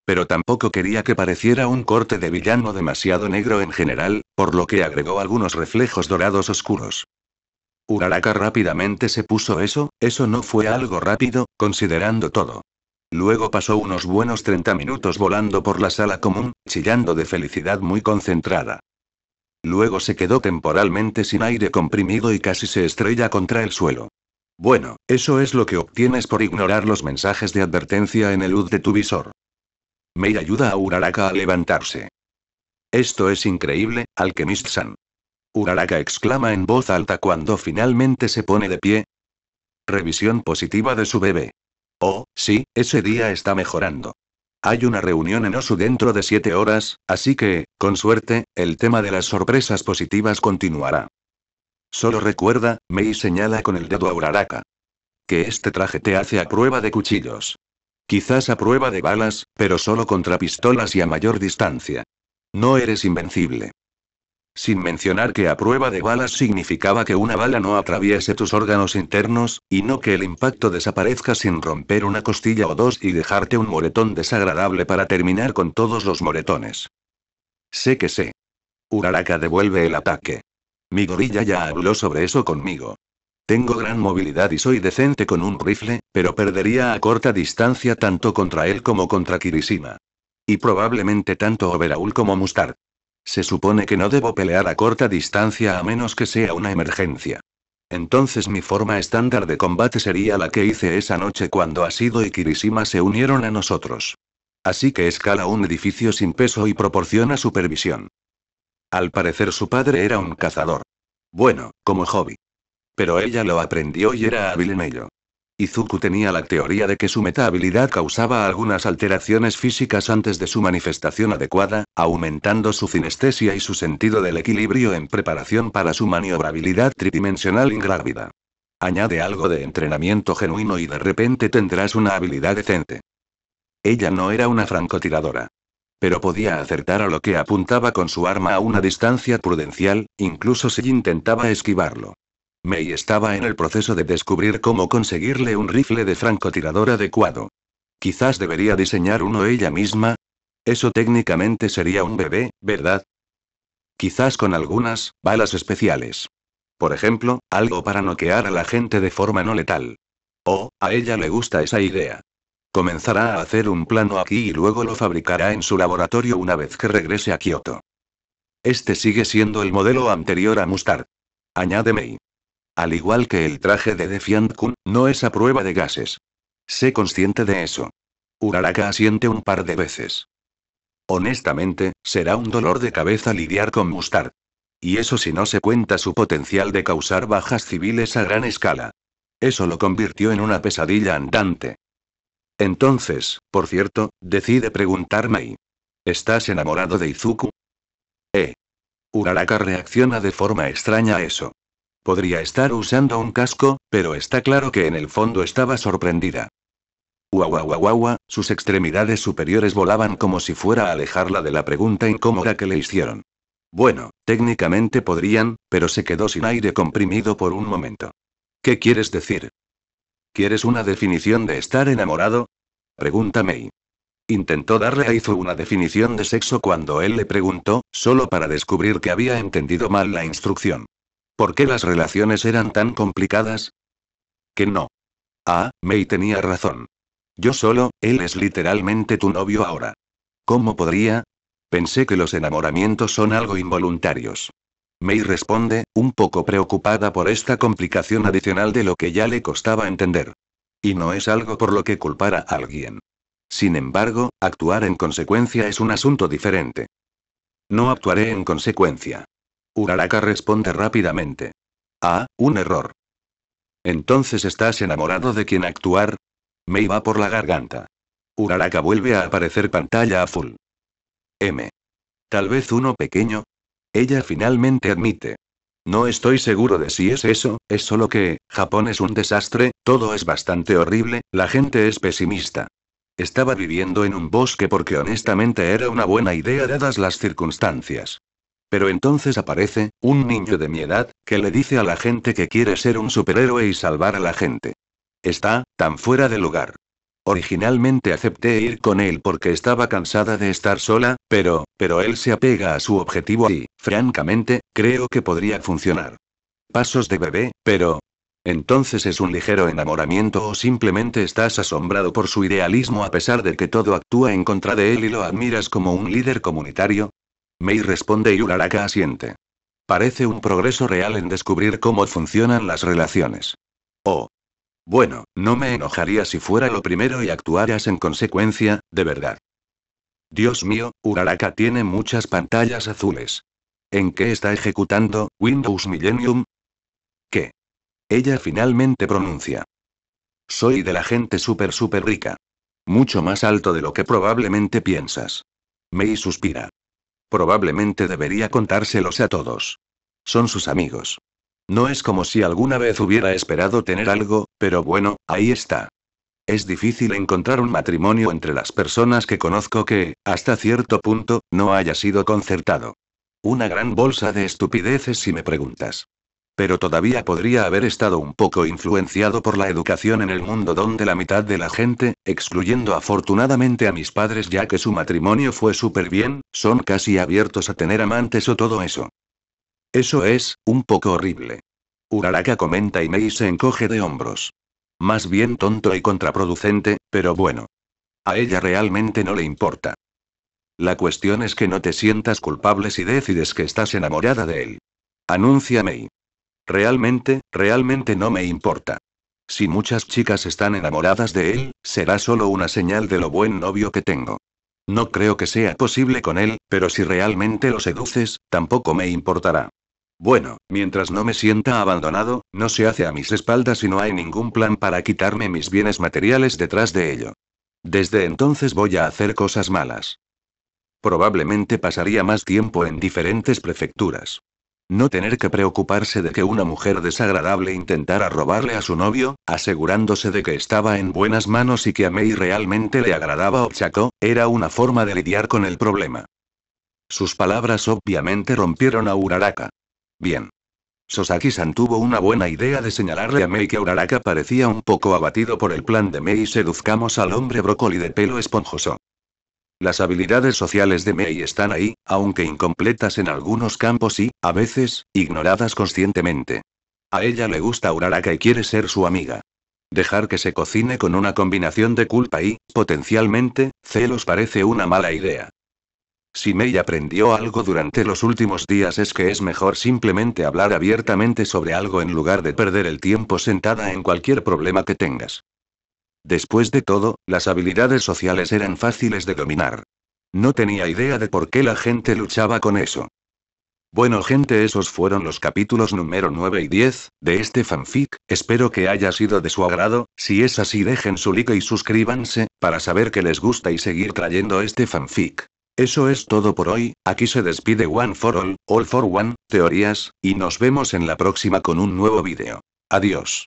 Pero tampoco quería que pareciera un corte de villano demasiado negro en general, por lo que agregó algunos reflejos dorados oscuros. Uraraka rápidamente se puso eso, eso no fue algo rápido, considerando todo. Luego pasó unos buenos 30 minutos volando por la sala común, chillando de felicidad muy concentrada. Luego se quedó temporalmente sin aire comprimido y casi se estrella contra el suelo. Bueno, eso es lo que obtienes por ignorar los mensajes de advertencia en el luz de tu visor. Mei ayuda a Uraraka a levantarse. Esto es increíble, Alchemist-san. Uraraka exclama en voz alta cuando finalmente se pone de pie. Revisión positiva de su bebé. Oh, sí, ese día está mejorando. Hay una reunión en Osu dentro de siete horas, así que, con suerte, el tema de las sorpresas positivas continuará. Solo recuerda, Mei señala con el dedo a Uraraka. Que este traje te hace a prueba de cuchillos. Quizás a prueba de balas, pero solo contra pistolas y a mayor distancia. No eres invencible. Sin mencionar que a prueba de balas significaba que una bala no atraviese tus órganos internos, y no que el impacto desaparezca sin romper una costilla o dos y dejarte un moretón desagradable para terminar con todos los moretones. Sé que sé. Uraraka devuelve el ataque. Mi gorilla ya habló sobre eso conmigo. Tengo gran movilidad y soy decente con un rifle, pero perdería a corta distancia tanto contra él como contra Kirishima. Y probablemente tanto Overhaul como Mustard. Se supone que no debo pelear a corta distancia a menos que sea una emergencia. Entonces mi forma estándar de combate sería la que hice esa noche cuando Asido y Kirishima se unieron a nosotros. Así que escala un edificio sin peso y proporciona supervisión. Al parecer su padre era un cazador. Bueno, como hobby. Pero ella lo aprendió y era hábil en ello. Izuku tenía la teoría de que su meta-habilidad causaba algunas alteraciones físicas antes de su manifestación adecuada, aumentando su cinestesia y su sentido del equilibrio en preparación para su maniobrabilidad tridimensional ingrávida. Añade algo de entrenamiento genuino y de repente tendrás una habilidad decente. Ella no era una francotiradora. Pero podía acertar a lo que apuntaba con su arma a una distancia prudencial, incluso si intentaba esquivarlo. May estaba en el proceso de descubrir cómo conseguirle un rifle de francotirador adecuado. Quizás debería diseñar uno ella misma. Eso técnicamente sería un bebé, ¿verdad? Quizás con algunas balas especiales. Por ejemplo, algo para noquear a la gente de forma no letal. Oh, a ella le gusta esa idea. Comenzará a hacer un plano aquí y luego lo fabricará en su laboratorio una vez que regrese a Kioto. Este sigue siendo el modelo anterior a Mustard. Añade May. Al igual que el traje de Defiant Kun, no es a prueba de gases. Sé consciente de eso. Uraraka asiente un par de veces. Honestamente, será un dolor de cabeza lidiar con Mustard. Y eso si no se cuenta su potencial de causar bajas civiles a gran escala. Eso lo convirtió en una pesadilla andante. Entonces, por cierto, decide preguntarme. ¿Estás enamorado de Izuku? Eh. Uraraka reacciona de forma extraña a eso. Podría estar usando un casco, pero está claro que en el fondo estaba sorprendida. Guau, sus extremidades superiores volaban como si fuera a alejarla de la pregunta incómoda que le hicieron. Bueno, técnicamente podrían, pero se quedó sin aire comprimido por un momento. ¿Qué quieres decir? ¿Quieres una definición de estar enamorado? Pregunta May. Intentó darle a Izu una definición de sexo cuando él le preguntó, solo para descubrir que había entendido mal la instrucción. ¿Por qué las relaciones eran tan complicadas? Que no. Ah, May tenía razón. Yo solo, él es literalmente tu novio ahora. ¿Cómo podría? Pensé que los enamoramientos son algo involuntarios. May responde, un poco preocupada por esta complicación adicional de lo que ya le costaba entender. Y no es algo por lo que culpar a alguien. Sin embargo, actuar en consecuencia es un asunto diferente. No actuaré en consecuencia. Uraraka responde rápidamente. Ah, un error. Entonces estás enamorado de quien actuar. Me iba por la garganta. Uraraka vuelve a aparecer pantalla full. M. Tal vez uno pequeño. Ella finalmente admite. No estoy seguro de si es eso, es solo que, Japón es un desastre, todo es bastante horrible, la gente es pesimista. Estaba viviendo en un bosque porque honestamente era una buena idea dadas las circunstancias. Pero entonces aparece, un niño de mi edad, que le dice a la gente que quiere ser un superhéroe y salvar a la gente. Está, tan fuera de lugar. Originalmente acepté ir con él porque estaba cansada de estar sola, pero, pero él se apega a su objetivo y, francamente, creo que podría funcionar. Pasos de bebé, pero... Entonces es un ligero enamoramiento o simplemente estás asombrado por su idealismo a pesar de que todo actúa en contra de él y lo admiras como un líder comunitario, Mei responde y Uraraka asiente. Parece un progreso real en descubrir cómo funcionan las relaciones. Oh. Bueno, no me enojaría si fuera lo primero y actuaras en consecuencia, de verdad. Dios mío, Uraraka tiene muchas pantallas azules. ¿En qué está ejecutando, Windows Millennium? ¿Qué? Ella finalmente pronuncia. Soy de la gente súper súper rica. Mucho más alto de lo que probablemente piensas. Mei suspira. Probablemente debería contárselos a todos. Son sus amigos. No es como si alguna vez hubiera esperado tener algo, pero bueno, ahí está. Es difícil encontrar un matrimonio entre las personas que conozco que, hasta cierto punto, no haya sido concertado. Una gran bolsa de estupideces si me preguntas. Pero todavía podría haber estado un poco influenciado por la educación en el mundo donde la mitad de la gente, excluyendo afortunadamente a mis padres ya que su matrimonio fue súper bien, son casi abiertos a tener amantes o todo eso. Eso es, un poco horrible. Uraraka comenta y Mei se encoge de hombros. Más bien tonto y contraproducente, pero bueno. A ella realmente no le importa. La cuestión es que no te sientas culpable si decides que estás enamorada de él. Anuncia Mei. Realmente, realmente no me importa. Si muchas chicas están enamoradas de él, será solo una señal de lo buen novio que tengo. No creo que sea posible con él, pero si realmente lo seduces, tampoco me importará. Bueno, mientras no me sienta abandonado, no se hace a mis espaldas y no hay ningún plan para quitarme mis bienes materiales detrás de ello. Desde entonces voy a hacer cosas malas. Probablemente pasaría más tiempo en diferentes prefecturas. No tener que preocuparse de que una mujer desagradable intentara robarle a su novio, asegurándose de que estaba en buenas manos y que a Mei realmente le agradaba Ochako, era una forma de lidiar con el problema. Sus palabras obviamente rompieron a Uraraka. Bien. Sosaki-san tuvo una buena idea de señalarle a Mei que Uraraka parecía un poco abatido por el plan de Mei seduzcamos al hombre brócoli de pelo esponjoso. Las habilidades sociales de Mei están ahí, aunque incompletas en algunos campos y, a veces, ignoradas conscientemente. A ella le gusta Uraraka y quiere ser su amiga. Dejar que se cocine con una combinación de culpa y, potencialmente, celos parece una mala idea. Si Mei aprendió algo durante los últimos días es que es mejor simplemente hablar abiertamente sobre algo en lugar de perder el tiempo sentada en cualquier problema que tengas. Después de todo, las habilidades sociales eran fáciles de dominar. No tenía idea de por qué la gente luchaba con eso. Bueno gente, esos fueron los capítulos número 9 y 10 de este fanfic, espero que haya sido de su agrado, si es así dejen su like y suscríbanse, para saber que les gusta y seguir trayendo este fanfic. Eso es todo por hoy, aquí se despide One for All, All for One, teorías, y nos vemos en la próxima con un nuevo video. Adiós.